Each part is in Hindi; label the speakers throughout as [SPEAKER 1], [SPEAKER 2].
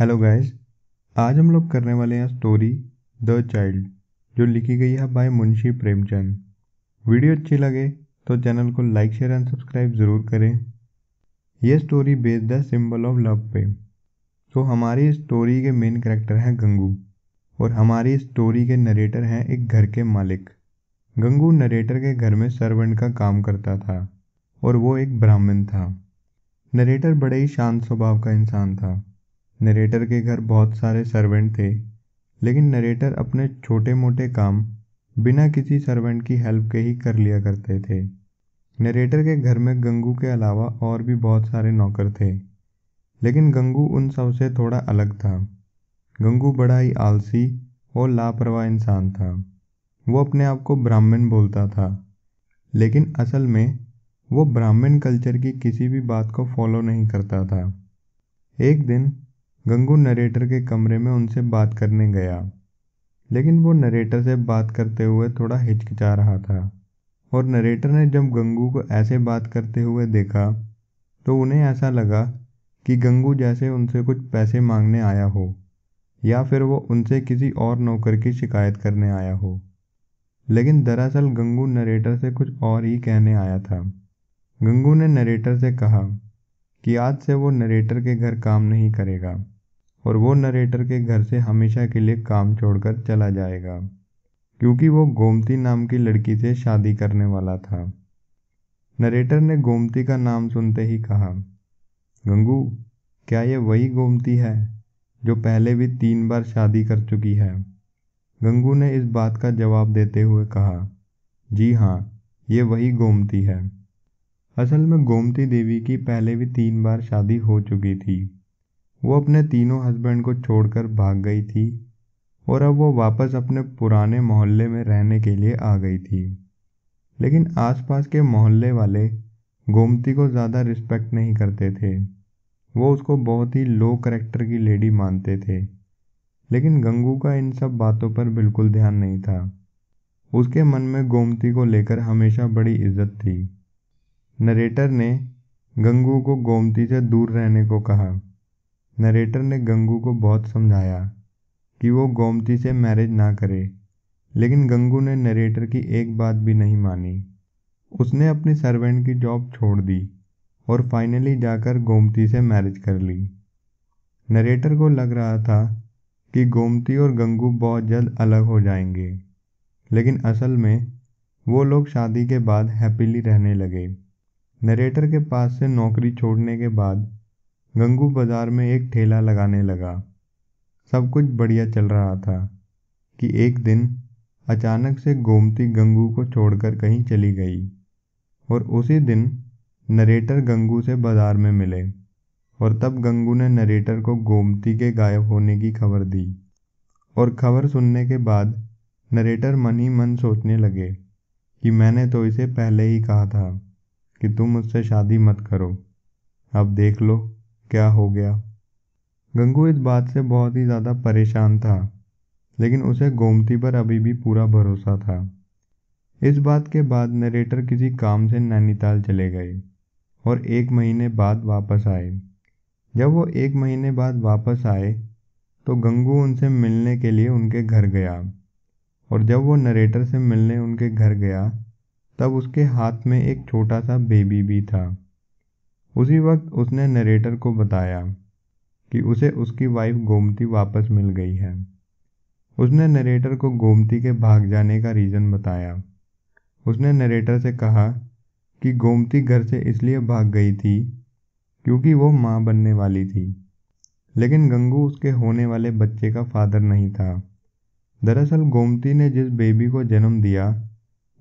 [SPEAKER 1] हेलो गाइस आज हम लोग करने वाले हैं स्टोरी द चाइल्ड जो लिखी गई है बाय मुंशी प्रेमचंद वीडियो अच्छी लगे तो चैनल को लाइक शेयर एंड सब्सक्राइब ज़रूर करें यह story based the symbol of love पे तो हमारी स्टोरी के मेन करेक्टर हैं गंगू और हमारी स्टोरी के नरेटर हैं एक घर के मालिक गंगू नरेटर के घर में सर्वेंट का काम करता था और वो एक ब्राह्मण था नरेटर बड़े ही शांत स्वभाव का इंसान था नरेटर के घर बहुत सारे सर्वेंट थे लेकिन नरेटर अपने छोटे मोटे काम बिना किसी सर्वेंट की हेल्प के ही कर लिया करते थे नरेटर के घर में गंगू के अलावा और भी बहुत सारे नौकर थे लेकिन गंगू उन सब से थोड़ा अलग था गंगू बड़ा ही आलसी और लापरवाह इंसान था वो अपने आप को ब्राह्मण बोलता था लेकिन असल में वो ब्राह्मण कल्चर की किसी भी बात को फॉलो नहीं करता था एक दिन गंगू नरेटर के कमरे में उनसे बात करने गया लेकिन वो नरेटर से बात करते हुए थोड़ा हिचकिचा रहा था और नरेटर ने जब गंगू को ऐसे बात करते हुए देखा तो उन्हें ऐसा लगा कि गंगू जैसे उनसे कुछ पैसे मांगने आया हो या फिर वो उनसे किसी और नौकर की शिकायत करने आया हो लेकिन दरअसल गंगू नरेटर से कुछ और ही कहने आया था गंगू ने नरेटर से कहा कि आज से वो नरेटर के घर काम नहीं करेगा और वो नरेटर के घर से हमेशा के लिए काम छोड़कर चला जाएगा क्योंकि वो गोमती नाम की लड़की से शादी करने वाला था नरेटर ने गोमती का नाम सुनते ही कहा गंगू क्या ये वही गोमती है जो पहले भी तीन बार शादी कर चुकी है गंगू ने इस बात का जवाब देते हुए कहा जी हाँ ये वही गोमती है असल में गोमती देवी की पहले भी तीन बार शादी हो चुकी थी वो अपने तीनों हस्बैंड को छोड़कर भाग गई थी और अब वो वापस अपने पुराने मोहल्ले में रहने के लिए आ गई थी लेकिन आसपास के मोहल्ले वाले गोमती को ज़्यादा रिस्पेक्ट नहीं करते थे वो उसको बहुत ही लो करेक्टर की लेडी मानते थे लेकिन गंगू का इन सब बातों पर बिल्कुल ध्यान नहीं था उसके मन में गोमती को लेकर हमेशा बड़ी इज्जत थी नरेटर ने गंगू को गोमती से दूर रहने को कहा नरेटर ने गंगू को बहुत समझाया कि वो गोमती से मैरिज ना करे लेकिन गंगू ने नरेटर की एक बात भी नहीं मानी उसने अपनी सर्वेंट की जॉब छोड़ दी और फाइनली जाकर गोमती से मैरिज कर ली नरेटर को लग रहा था कि गोमती और गंगू बहुत जल्द अलग हो जाएंगे लेकिन असल में वो लोग शादी के बाद हैप्पीली रहने लगे नरेटर के पास से नौकरी छोड़ने के बाद गंगू बाजार में एक ठेला लगाने लगा सब कुछ बढ़िया चल रहा था कि एक दिन अचानक से गोमती गंगू को छोड़कर कहीं चली गई और उसी दिन नरेटर गंगू से बाजार में मिले और तब गंगू ने नरेटर को गोमती के गायब होने की खबर दी और खबर सुनने के बाद नरेटर मन ही मन सोचने लगे कि मैंने तो इसे पहले ही कहा था कि तुम उससे शादी मत करो अब देख लो क्या हो गया गंगू इस बात से बहुत ही ज़्यादा परेशान था लेकिन उसे गोमती पर अभी भी पूरा भरोसा था इस बात के बाद नरेटर किसी काम से नैनीताल चले गए और एक महीने बाद वापस आए जब वो एक महीने बाद वापस आए तो गंगू उनसे मिलने के लिए उनके घर गया और जब वो नरेटर से मिलने उनके घर गया तब उसके हाथ में एक छोटा सा बेबी भी था उसी वक्त उसने नरेटर को बताया कि उसे उसकी वाइफ गोमती वापस मिल गई है उसने नरेटर को गोमती के भाग जाने का रीज़न बताया उसने नरेटर से कहा कि गोमती घर से इसलिए भाग गई थी क्योंकि वो माँ बनने वाली थी लेकिन गंगू उसके होने वाले बच्चे का फादर नहीं था दरअसल गोमती ने जिस बेबी को जन्म दिया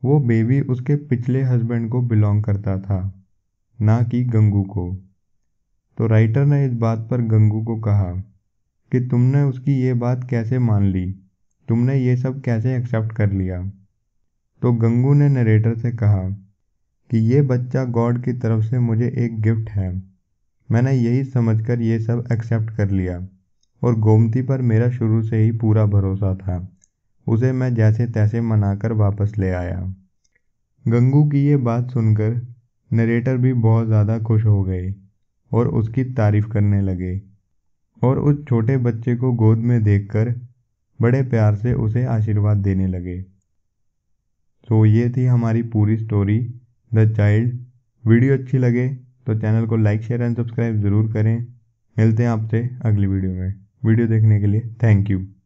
[SPEAKER 1] वो बेबी उसके पिछले हस्बैंड को बिलोंग करता था ना कि गंगू को तो राइटर ने इस बात पर गंगू को कहा कि तुमने उसकी ये बात कैसे मान ली तुमने ये सब कैसे एक्सेप्ट कर लिया तो गंगू ने नरेटर से कहा कि ये बच्चा गॉड की तरफ से मुझे एक गिफ्ट है मैंने यही समझकर ये सब एक्सेप्ट कर लिया और गोमती पर मेरा शुरू से ही पूरा भरोसा था उसे मैं जैसे तैसे मनाकर वापस ले आया गंगू की ये बात सुनकर नरेटर भी बहुत ज़्यादा खुश हो गए और उसकी तारीफ करने लगे और उस छोटे बच्चे को गोद में देखकर बड़े प्यार से उसे आशीर्वाद देने लगे तो ये थी हमारी पूरी स्टोरी द चाइल्ड वीडियो अच्छी लगे तो चैनल को लाइक शेयर एंड सब्सक्राइब ज़रूर करें मिलते हैं आपसे अगली वीडियो में वीडियो देखने के लिए थैंक यू